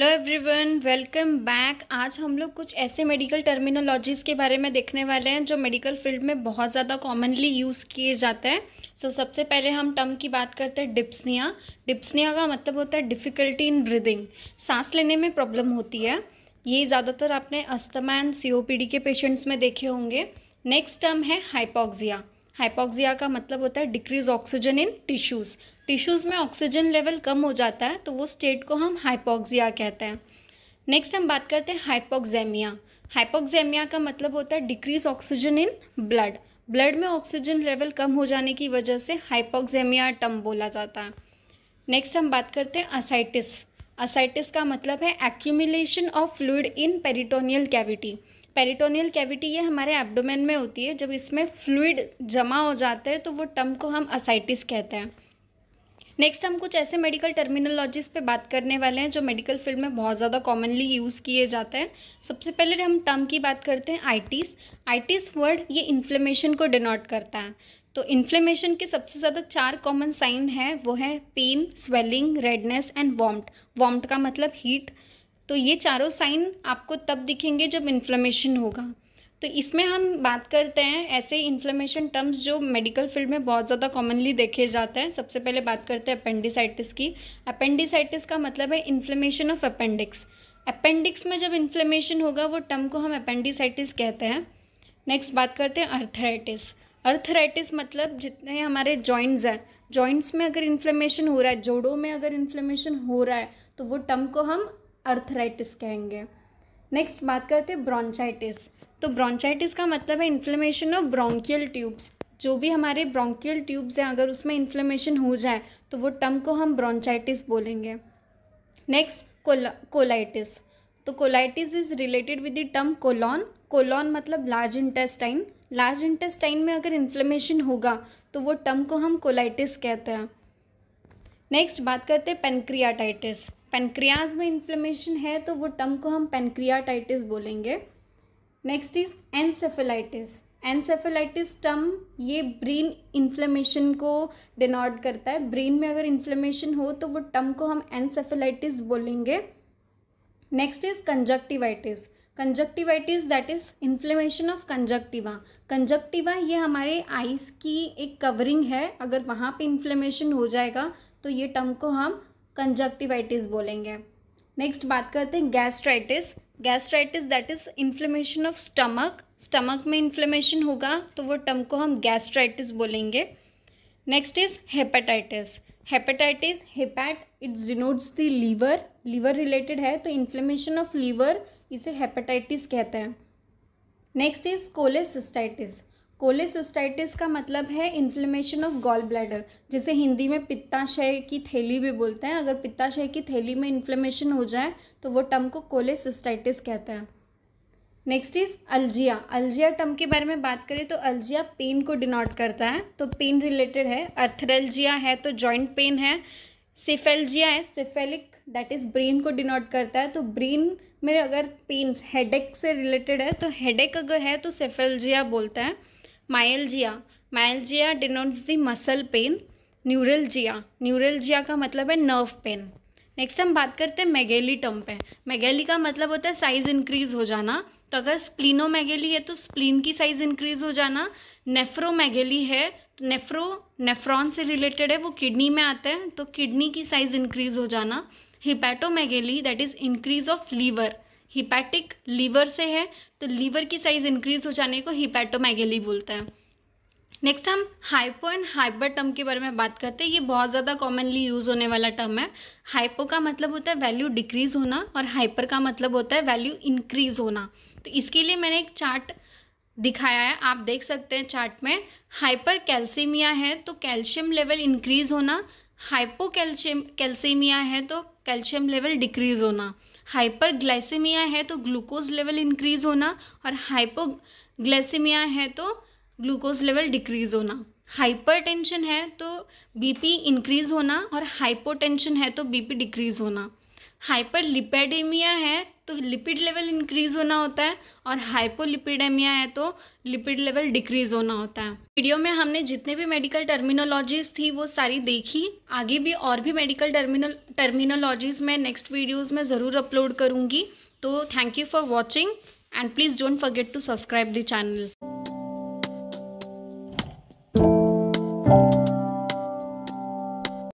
hello everyone welcome back आज हम लोग कुछ ऐसे मेडिकल टर्मिनोलॉजीज़ के बारे में देखने वाले हैं जो मेडिकल फील्ड में बहुत ज़्यादा कॉमनली यूज़ किए जाते हैं सो so, सबसे पहले हम टर्म की बात करते हैं डिप्सनिया डिप्सनिया का मतलब होता है डिफ़िकल्टी इन ब्रीदिंग सांस लेने में प्रॉब्लम होती है ये ज़्यादातर आपने अस्थमा एंड सी के पेशेंट्स में देखे होंगे नेक्स्ट टर्म है हाइपोक्सिया हाइपोक्सिया का मतलब होता है decrease oxygen in tissues tissues में ऑक्सीजन लेवल कम हो जाता है तो वो स्टेट को हम हाइपोक्सिया कहते हैं नेक्स्ट हम बात करते हैं हाइपोक्सेमिया हाइपोक्सेमिया का मतलब होता है decrease oxygen in blood blood में ऑक्सीजन लेवल कम हो जाने की वजह से हाइपोक्सेमिया टर्म बोला जाता है नेक्स्ट हम बात करते हैं असाइटिस असाइटिस का मतलब है accumulation of fluid in peritoneal cavity peritoneal cavity ये हमारे एब्डोमेन में होती है जब इसमें फ्लूड जमा हो जाता है तो वो टर्म को हम असाइटिस कहते हैं नेक्स्ट हम कुछ ऐसे मेडिकल टर्मिनोलॉजीज़ पे बात करने वाले हैं जो मेडिकल फील्ड में बहुत ज़्यादा कॉमनली यूज़ किए जाते हैं सबसे पहले हम टर्म की बात करते हैं आईटीस आईटीस वर्ड ये इन्फ्लेमेशन को डिनोट करता है तो इन्फ्लेमेशन के सबसे ज़्यादा चार कॉमन साइन है वो है pain swelling redness and warmth warmth का मतलब हीट तो ये चारों साइन आपको तब दिखेंगे जब इन्फ्लेमेशन होगा तो इसमें हम बात करते हैं ऐसे इन्फ्लेमेशन टर्म्स जो मेडिकल फील्ड में बहुत ज़्यादा कॉमनली देखे जाते हैं सबसे पहले बात करते हैं अपेंडिसाइटिस की अपेंडिसाइटिस का मतलब है इन्फ्लेमेशन ऑफ अपेंडिक्स अपेंडिक्स में जब इन्फ्लेमेशन होगा वो टर्म को हम अपेंडिसाइटिस कहते हैं नेक्स्ट बात करते हैं अर्थराइटिस अर्थराइटिस मतलब जितने हमारे जॉइंट्स हैं जॉइंट्स में अगर इन्फ्लेमेशन हो रहा है जोड़ों में अगर इन्फ्लेमेशन हो रहा है तो वो टर्म को हम अर्थराइटिस कहेंगे नेक्स्ट बात करते हैं ब्रॉन्चाइटिस तो ब्रॉन्चाइटिस का मतलब है इन्फ्लेमेशन ऑफ ब्रोंकियल ट्यूब्स जो भी हमारे ब्रोंकियल ट्यूब्स हैं अगर उसमें इन्फ्लेमेशन हो जाए तो वो टर्म को हम ब्रॉन्चाइटिस बोलेंगे नेक्स्ट कोला कोलाइटिस तो colitis is related with the term colon colon मतलब लार्ज इंटेस्टाइन लार्ज इंटेस्टाइन में अगर इन्फ्लेमेशन होगा तो वो टर्म को हम कोलाइटिस कहते हैं नेक्स्ट बात करते हैं पेनक्रियाटाइटिस पेनक्रियाज में इन्फ्लेमेशन है तो वो टर्म को हम पेनक्रियाटाइटिस बोलेंगे next is encephalitis encephalitis term ये ब्रेन इन्फ्लेमेशन को डिनोट करता है ब्रेन में अगर इन्फ्लेमेशन हो तो वो टर्म को हम एनसेफेलाइटिस बोलेंगे next is conjunctivitis conjunctivitis that is inflammation of conjunctiva conjunctiva ये हमारे आइस की एक कवरिंग है अगर वहाँ पे इन्फ्लेमेशन हो जाएगा तो ये टर्म को हम कंजक्टिवाइटिस बोलेंगे नेक्स्ट बात करते हैं gastritis gastritis that is inflammation of stomach stomach में इन्फ्लेमेशन होगा तो वो टर्म को हम गैस्ट्राइटिस बोलेंगे next is hepatitis hepatitis hepat it's denotes the liver liver related है तो इन्फ्लेमेशन ऑफ लीवर इसे हेपेटाइटिस कहते हैं नेक्स्ट इज कोलेसिस्टाइटिस कोलेसिस्टाइटिस का मतलब है इन्फ्लेमेशन ऑफ गॉल ब्लैडर जिसे हिंदी में पित्ताशय की थैली भी बोलते हैं अगर पित्ताशय की थैली में इन्फ्लेमेशन हो जाए तो वो टम को कोलेसिस्टाइटिस कहते हैं नेक्स्ट इज अल्जिया अल्जिया टम के बारे में बात करें तो अल्जिया पेन को डिनोट करता है तो पेन रिलेटेड है अर्थरल्जिया है तो जॉइंट पेन है सिफेल्जिया है सिफेलिक दैट इज़ ब्रेन को डिनोट करता है तो ब्रेन में अगर पेन्स हेडेक से रिलेटेड है तो हेडेक अगर है तो सेफेल्जिया बोलता है myalgia myalgia denotes the muscle pain neuralgia neuralgia का मतलब है नर्व पेन नेक्स्ट हम बात करते हैं मेगेली टर्म पे मेगेली का मतलब होता है साइज़ इंक्रीज़ हो जाना तो अगर मैगेली है तो स्प्लीन की साइज़ इंक्रीज़ हो जाना मैगेली है तो नेफ्रो नेफ्रॉन से रिलेटेड है वो किडनी में आता है तो किडनी की साइज़ इंक्रीज़ हो जाना megaly that is increase of liver hepatic liver से है तो लीवर की साइज़ इंक्रीज हो जाने को हिपैटोमैगेली बोलते हैं नेक्स्ट हम हाइपो एंड हाइपर टर्म के बारे में बात करते हैं ये बहुत ज़्यादा कॉमनली यूज़ होने वाला टर्म है हाइपो का मतलब होता है वैल्यू डिक्रीज होना और हाइपर का मतलब होता है वैल्यू इंक्रीज होना तो इसके लिए मैंने एक चार्ट दिखाया है आप देख सकते हैं चार्ट में हाइपर कैल्सीमिया है तो कैल्शियम लेवल इंक्रीज होना हाइपो कैल्शियम कैल्सीमिया है तो कैल्शियम लेवल डिक्रीज होना हाइपरग्लाइसेमिया है तो ग्लूकोज लेवल इंक्रीज होना और हाइपोग्लाइसेमिया है तो ग्लूकोज लेवल डिक्रीज होना हाइपरटेंशन है तो बीपी इंक्रीज होना और हाइपोटेंशन है तो बीपी डिक्रीज होना हाइपर लिपेडेमिया है तो लिपिड लेवल इंक्रीज होना होता है और हाइपोलिपिडेमिया है तो लिपिड लेवल डिक्रीज होना होता है वीडियो में हमने जितने भी मेडिकल टर्मिनोलॉजीज थी वो सारी देखी आगे भी और भी मेडिकल टर्मिनल टर्मिनोलॉजीज मैं नेक्स्ट वीडियोज़ में ज़रूर अपलोड करूँगी तो thank you for watching and please don't forget to subscribe the channel